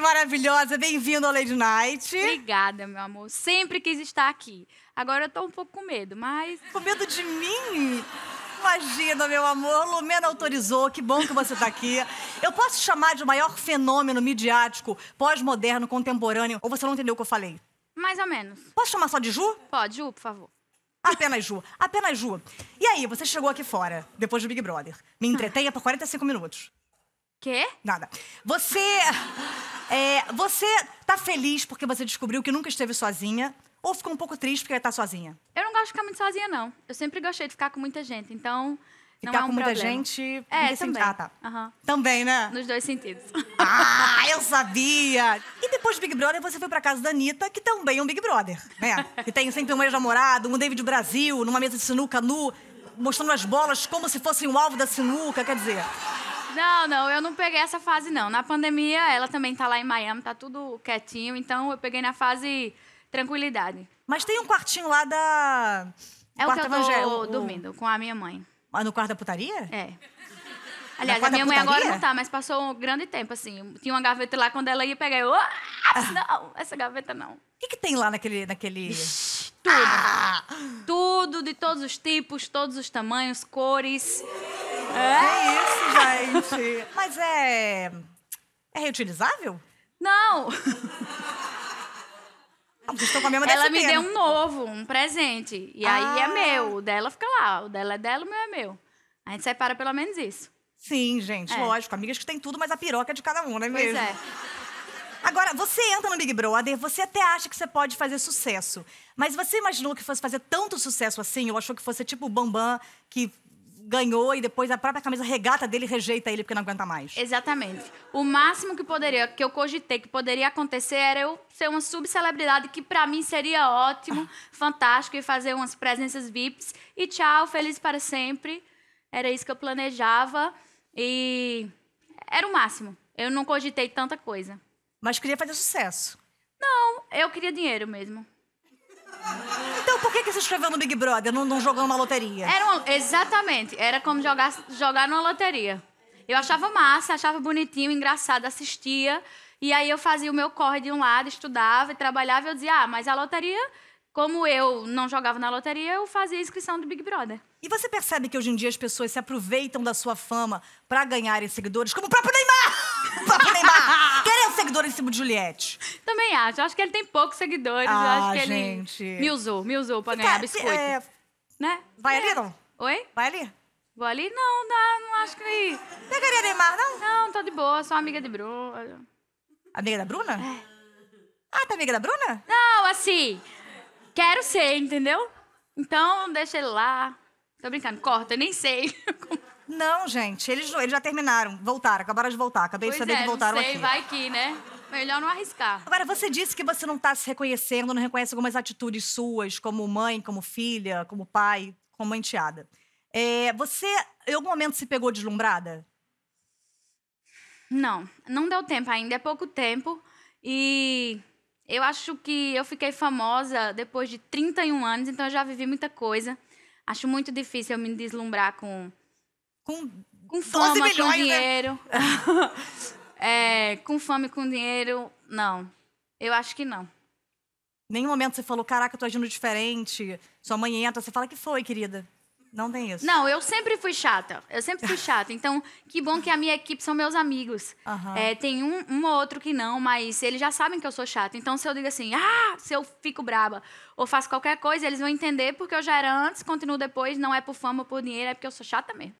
maravilhosa, bem-vindo ao Lady Night. Obrigada, meu amor. Sempre quis estar aqui. Agora eu tô um pouco com medo, mas. Com medo de mim? Imagina, meu amor. Lumena autorizou, que bom que você tá aqui. Eu posso chamar de maior fenômeno midiático, pós-moderno, contemporâneo, ou você não entendeu o que eu falei? Mais ou menos. Posso chamar só de Ju? Pode, Ju, por favor. Apenas Ju, apenas Ju. E aí, você chegou aqui fora, depois do Big Brother. Me entretenha por 45 minutos. Quê? Nada. Você. É, você tá feliz porque você descobriu que nunca esteve sozinha? Ou ficou um pouco triste porque tá sozinha? Eu não gosto de ficar muito sozinha, não. Eu sempre gostei de ficar com muita gente, então. Ficar é um com muita problema. gente. É, nesse também. Ah, tá. Uhum. Também, né? Nos dois sentidos. Ah, eu sabia! E depois do Big Brother, você foi pra casa da Anitta, que também é um Big Brother, né? Que tem sempre um ex-namorado, um David Brasil, numa mesa de sinuca nu, mostrando as bolas como se fossem o alvo da sinuca, quer dizer. Não, não, eu não peguei essa fase, não. Na pandemia, ela também tá lá em Miami, tá tudo quietinho, então eu peguei na fase tranquilidade. Mas tem um quartinho lá da. É o quarto que eu tô dormindo com a minha mãe. Mas ah, no quarto da putaria? É. Aliás, a minha mãe agora não tá, mas passou um grande tempo, assim. Tinha uma gaveta lá, quando ela ia pegar, eu... Ah, ah. não, essa gaveta não. O que, que tem lá naquele... naquele... Ixi, tudo. Ah! Tudo, de todos os tipos, todos os tamanhos, cores. É? Que isso, gente? Mas é. É reutilizável? Não! vocês estão com a mesma Ela me deu um novo, um presente. E aí é ah. meu. O dela fica lá. O dela é dela, o meu é meu. A gente separa pelo menos isso. Sim, gente, é. lógico. Amigas que tem tudo, mas a piroca é de cada um, não é pois mesmo? Pois é. Agora, você entra no Big Brother, você até acha que você pode fazer sucesso. Mas você imaginou que fosse fazer tanto sucesso assim? Ou achou que fosse tipo o Bambam, que ganhou e depois a própria camisa regata dele rejeita ele porque não aguenta mais. Exatamente. O máximo que poderia, que eu cogitei que poderia acontecer era eu ser uma subcelebridade que para mim seria ótimo, fantástico e fazer umas presenças VIPs e tchau, feliz para sempre. Era isso que eu planejava e era o máximo. Eu não cogitei tanta coisa. Mas queria fazer sucesso. Não, eu queria dinheiro mesmo. se inscreveu no Big Brother, não, não jogando uma loteria? Era exatamente, era como jogar, jogar numa loteria. Eu achava massa, achava bonitinho, engraçado, assistia. E aí eu fazia o meu corre de um lado, estudava e trabalhava. E eu dizia, ah, mas a loteria, como eu não jogava na loteria, eu fazia a inscrição do Big Brother. E você percebe que hoje em dia as pessoas se aproveitam da sua fama para ganharem seguidores, como o próprio Neymar! caríssimo Juliette. Também acho. Eu acho que ele tem poucos seguidores. Ah, eu acho ah, que gente. ele me usou, me usou pra ganhar tá, biscoito. É... Né? Vai é. ali, não? Oi? Vai ali? Vou ali? Não, não, não acho que... Pegaria Neymar, não? Não, tô de boa. Sou amiga de Bruno. Amiga da Bruna? É. Ah, tá amiga da Bruna? Não, assim... Quero ser, entendeu? Então, deixa ele lá. Tô brincando. Corta, eu nem sei. Não, gente, eles, eles já terminaram. Voltaram, acabaram de voltar. Acabei pois de saber é, que voltaram não sei, aqui. Vai que, né? Melhor não arriscar. Agora, você disse que você não está se reconhecendo, não reconhece algumas atitudes suas, como mãe, como filha, como pai, como enteada. É, você, em algum momento, se pegou deslumbrada? Não, não deu tempo ainda, é pouco tempo. E eu acho que eu fiquei famosa depois de 31 anos, então eu já vivi muita coisa. Acho muito difícil eu me deslumbrar com. Com, com fama, milhões, com né? dinheiro. Né? É, com fome, com dinheiro, não. Eu acho que não. Nenhum momento você falou, caraca, eu tô agindo diferente. Sua mãe entra, você fala, que foi, querida? Não tem isso. Não, eu sempre fui chata. Eu sempre fui chata. Então, que bom que a minha equipe são meus amigos. Uhum. É, tem um, um ou outro que não, mas eles já sabem que eu sou chata. Então, se eu digo assim, ah, se eu fico braba ou faço qualquer coisa, eles vão entender porque eu já era antes, continuo depois, não é por fama ou por dinheiro, é porque eu sou chata mesmo.